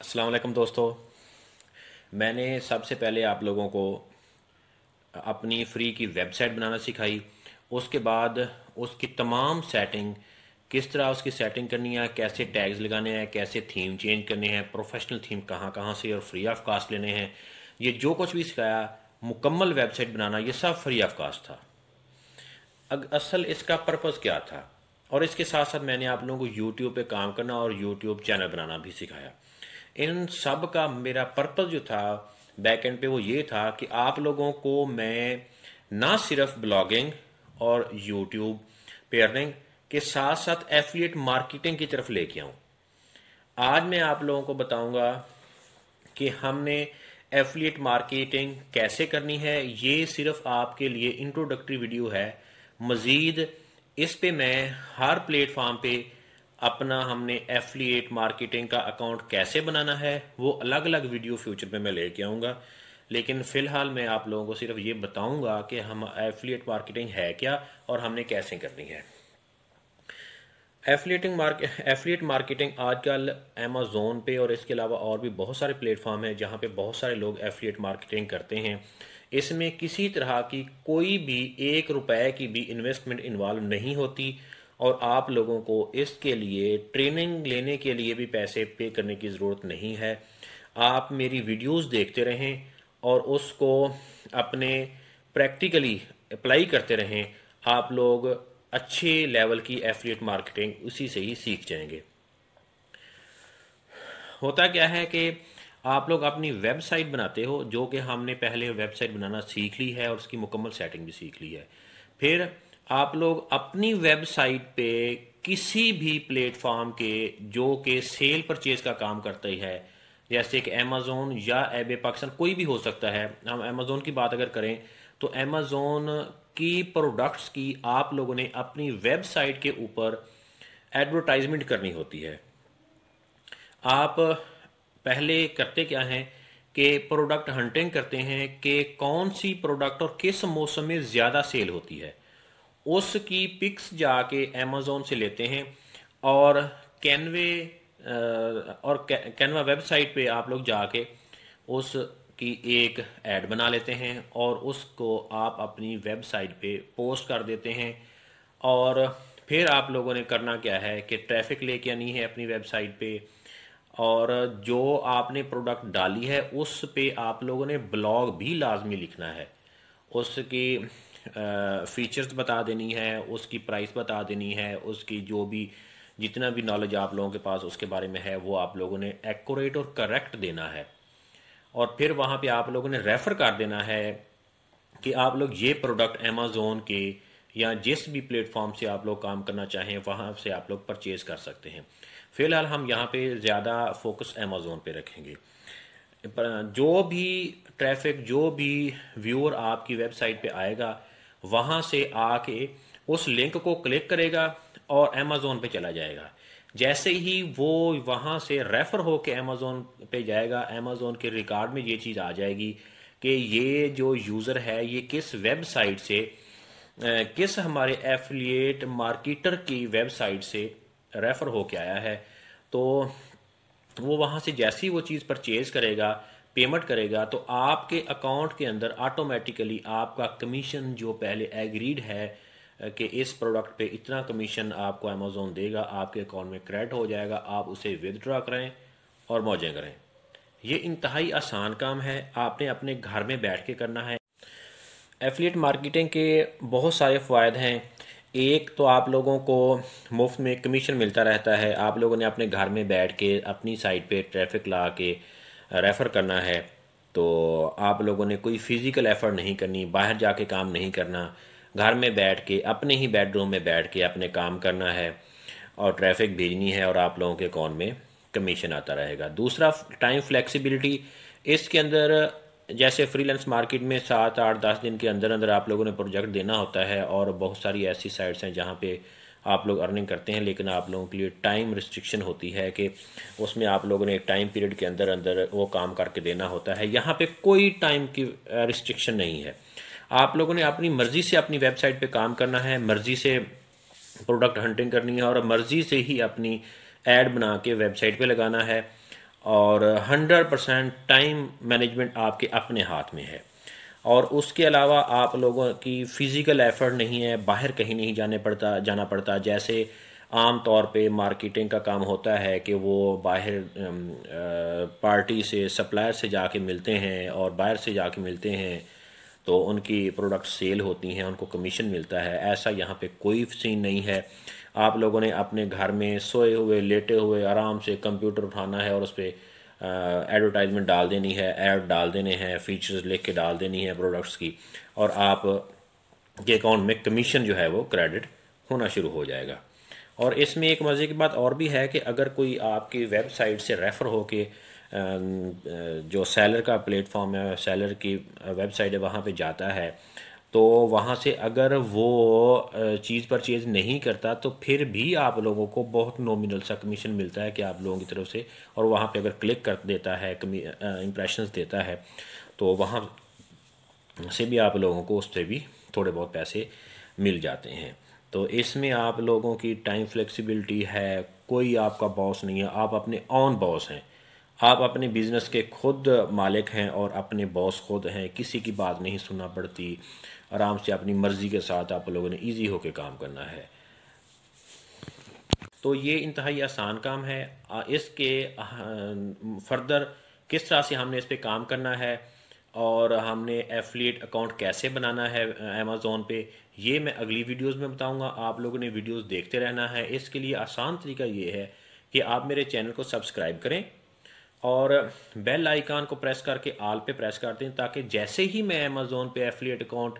असलम दोस्तों मैंने सबसे पहले आप लोगों को अपनी फ्री की वेबसाइट बनाना सिखाई उसके बाद उसकी तमाम सेटिंग किस तरह उसकी सेटिंग करनी है कैसे टैग्स लगाने हैं कैसे थीम चेंज करने हैं प्रोफेशनल थीम कहाँ कहाँ से और फ्री ऑफ कास्ट लेने हैं ये जो कुछ भी सिखाया मुकम्मल वेबसाइट बनाना ये सब फ्री ऑफ कास्ट था असल इसका पर्पज़ क्या था और इसके साथ साथ मैंने आप लोगों को यूट्यूब पे काम करना और यूट्यूब चैनल बनाना भी सिखाया इन सब का मेरा पर्पज़ जो था बैक एंड पे वो ये था कि आप लोगों को मैं ना सिर्फ ब्लॉगिंग और यूट्यूब पे अर्निंग के साथ साथ एफिलिएट मार्केटिंग की तरफ लेके आऊँ आज मैं आप लोगों को बताऊंगा कि हमने एफिलिएट मार्केटिंग कैसे करनी है ये सिर्फ आपके लिए इंट्रोडक्टरी वीडियो है मज़ीद इस पे मैं हर प्लेटफॉर्म पे अपना हमने एफिलिएट मार्केटिंग का अकाउंट कैसे बनाना है वो अलग अलग वीडियो फ्यूचर में मैं लेके आऊँगा लेकिन फ़िलहाल मैं आप लोगों को सिर्फ ये बताऊँगा कि हम एफिलिएट मार्केटिंग है क्या और हमने कैसे करनी है एफिलेटिंग मार्केट एफिलेट मार्केटिंग आजकल अमेज़ोन पे और इसके अलावा और भी बहुत सारे प्लेटफॉर्म हैं जहाँ पे बहुत सारे लोग एफिलेट मार्केटिंग करते हैं इसमें किसी तरह की कोई भी एक रुपए की भी इन्वेस्टमेंट इन्वॉल्व नहीं होती और आप लोगों को इसके लिए ट्रेनिंग लेने के लिए भी पैसे पे करने की ज़रूरत नहीं है आप मेरी वीडियोस देखते रहें और उसको अपने प्रैक्टिकली अप्लाई करते रहें आप लोग अच्छे लेवल की एफिलिएट मार्केटिंग उसी से ही सीख जाएंगे होता क्या है कि आप लोग अपनी वेबसाइट बनाते हो जो कि हमने पहले वेबसाइट बनाना सीख ली है और उसकी मुकम्मल सेटिंग भी सीख ली है फिर आप लोग अपनी वेबसाइट पे किसी भी प्लेटफॉर्म के जो के सेल परचेज का काम करते हैं जैसे कि अमेज़ोन या एब पाकिस्तान कोई भी हो सकता है हम अमेज़ोन की बात अगर करें तो अमेज़ोन की प्रोडक्ट्स की आप लोगों ने अपनी वेबसाइट के ऊपर एडवर्टाइजमेंट करनी होती है आप पहले करते क्या हैं कि प्रोडक्ट हंटिंग करते हैं कि कौन सी प्रोडक्ट और किस मौसम में ज़्यादा सेल होती है उसकी पिक्स जाके अमेज़ोन से लेते हैं और कैनवे और कैनवा वेबसाइट पे आप लोग जाके उसकी एक ऐड बना लेते हैं और उसको आप अपनी वेबसाइट पे पोस्ट कर देते हैं और फिर आप लोगों ने करना क्या है कि ट्रैफिक लेके आनी है अपनी वेबसाइट पे और जो आपने प्रोडक्ट डाली है उस पे आप लोगों ने ब्लॉग भी लाजमी लिखना है उसकी फ़ीचर्स बता देनी है उसकी प्राइस बता देनी है उसकी जो भी जितना भी नॉलेज आप लोगों के पास उसके बारे में है वो आप लोगों ने एक्यूरेट और करेक्ट देना है और फिर वहाँ पे आप लोगों ने रेफ़र कर देना है कि आप लोग ये प्रोडक्ट अमेज़ोन के या जिस भी प्लेटफॉर्म से आप लोग काम करना चाहें वहाँ से आप लोग परचेज़ कर सकते हैं फ़िलहाल हम यहाँ पे ज़्यादा फोकस अमेज़ोन पे रखेंगे जो भी ट्रैफिक जो भी व्यूअर आपकी वेबसाइट पे आएगा वहाँ से आके उस लिंक को क्लिक करेगा और अमेज़ोन पे चला जाएगा जैसे ही वो वहाँ से रेफ़र होके अमेज़ोन पे जाएगा अमेज़ोन के रिकॉर्ड में ये चीज़ आ जाएगी कि ये जो यूज़र है ये किस वेबसाइट से किस हमारे एफिलिएट मार्केटर की वेबसाइट से रेफ़र होके आया है तो वो वहाँ से जैसे ही वो चीज़ परचेज़ करेगा पेमेंट करेगा तो आपके अकाउंट के अंदर ऑटोमेटिकली आपका कमीशन जो पहले एग्रीड है कि इस प्रोडक्ट पे इतना कमीशन आपको अमेज़ोन देगा आपके अकाउंट में क्रेडिट हो जाएगा आप उसे विदड्रा करें और मौजें करें ये इंतहाई आसान काम है आपने अपने घर में बैठ के करना है एफिलिएट मार्केटिंग के बहुत सारे फ़ायदे हैं एक तो आप लोगों को मुफ्त में कमीशन मिलता रहता है आप लोगों ने अपने घर में बैठ के अपनी साइट पे ट्रैफिक ला के रेफ़र करना है तो आप लोगों ने कोई फ़िज़िकल एफ़र्ट नहीं करनी बाहर जाके काम नहीं करना घर में बैठ के अपने ही बेडरूम में बैठ के अपने काम करना है और ट्रैफिक भेजनी है और आप लोगों के अकाउंट में कमीशन आता रहेगा दूसरा टाइम फ्लेक्सिबिलिटी इसके अंदर जैसे फ्रीलांस मार्केट में सात आठ दस दिन के अंदर अंदर आप लोगों ने प्रोजेक्ट देना होता है और बहुत सारी ऐसी साइट्स हैं जहाँ पे आप लोग अर्निंग करते हैं लेकिन आप लोगों के लिए टाइम रिस्ट्रिक्शन होती है कि उसमें आप लोगों ने एक टाइम पीरियड के अंदर अंदर वो काम करके देना होता है यहाँ पे कोई टाइम की रिस्ट्रिक्शन नहीं है आप लोगों ने अपनी मर्ज़ी से अपनी वेबसाइट पे काम करना है मर्ज़ी से प्रोडक्ट हंटिंग करनी है और मर्ज़ी से ही अपनी एड बना के वेबसाइट पर लगाना है और हंड्रेड परसेंट टाइम मैनेजमेंट आपके अपने हाथ में है और उसके अलावा आप लोगों की फ़िज़िकल एफ़र्ट नहीं है बाहर कहीं नहीं जाने पड़ता जाना पड़ता जैसे आम तौर पे मार्केटिंग का काम होता है कि वो बाहर पार्टी से सप्लायर से जाके मिलते हैं और बाहर से जाके मिलते हैं तो उनकी प्रोडक्ट सेल होती हैं उनको कमीशन मिलता है ऐसा यहाँ पे कोई सीन नहीं है आप लोगों ने अपने घर में सोए हुए लेटे हुए आराम से कंप्यूटर उठाना है और उस पर एडवर्टाइजमेंट uh, डाल देनी है ऐड डाल देने हैं फीचर्स लिख के डाल देनी है प्रोडक्ट्स की और आप के अकाउंट में कमीशन जो है वो क्रेडिट होना शुरू हो जाएगा और इसमें एक मज़े की बात और भी है कि अगर कोई आपकी वेबसाइट से रेफ़र के uh, uh, जो सेलर का प्लेटफॉर्म है सेलर की वेबसाइट है वहाँ पे जाता है तो वहाँ से अगर वो चीज़ परचेज़ नहीं करता तो फिर भी आप लोगों को बहुत नॉमिनल सा कमीशन मिलता है कि आप लोगों की तरफ से और वहाँ पे अगर क्लिक कर देता है इम्प्रेशन देता है तो वहाँ से भी आप लोगों को उससे भी थोड़े बहुत पैसे मिल जाते हैं तो इसमें आप लोगों की टाइम फ्लेक्सिबिलिटी है कोई आपका बॉस नहीं है आप अपने ऑन बॉस हैं आप अपने बिज़नेस के खुद मालिक हैं और अपने बॉस खुद हैं किसी की बात नहीं सुनना पड़ती आराम से अपनी मर्ज़ी के साथ आप लोगों ने ईजी होकर काम करना है तो ये इंतहाई आसान काम है इसके फर्दर किस तरह से हमने इस पर काम करना है और हमने एफिलिएट अकाउंट कैसे बनाना है अमेज़ोन पे ये मैं अगली वीडियोस में बताऊंगा आप लोगों ने वीडियोस देखते रहना है इसके लिए आसान तरीका ये है कि आप मेरे चैनल को सब्सक्राइब करें और बेल आइकान को प्रेस करके आल पे प्रेस कर दें ताकि जैसे ही मैं अमेज़ोन पे affiliate account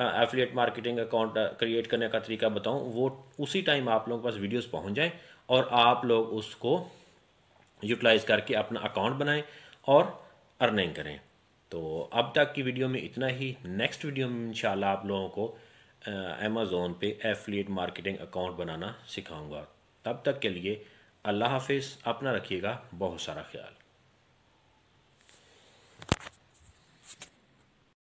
affiliate marketing account create करने का तरीका बताऊं वो उसी टाइम आप लोगों के पास वीडियोस पहुंच जाएं और आप लोग उसको यूटिलाइज करके अपना अकाउंट बनाएं और अर्निंग करें तो अब तक की वीडियो में इतना ही नेक्स्ट वीडियो में इंशाल्लाह आप लोगों को अमेज़ोन पे एफिलिएट मार्केटिंग अकाउंट बनाना सिखाऊंगा तब तक के लिए अल्लाह हाफिज़ अपना रखिएगा बहुत सारा ख्याल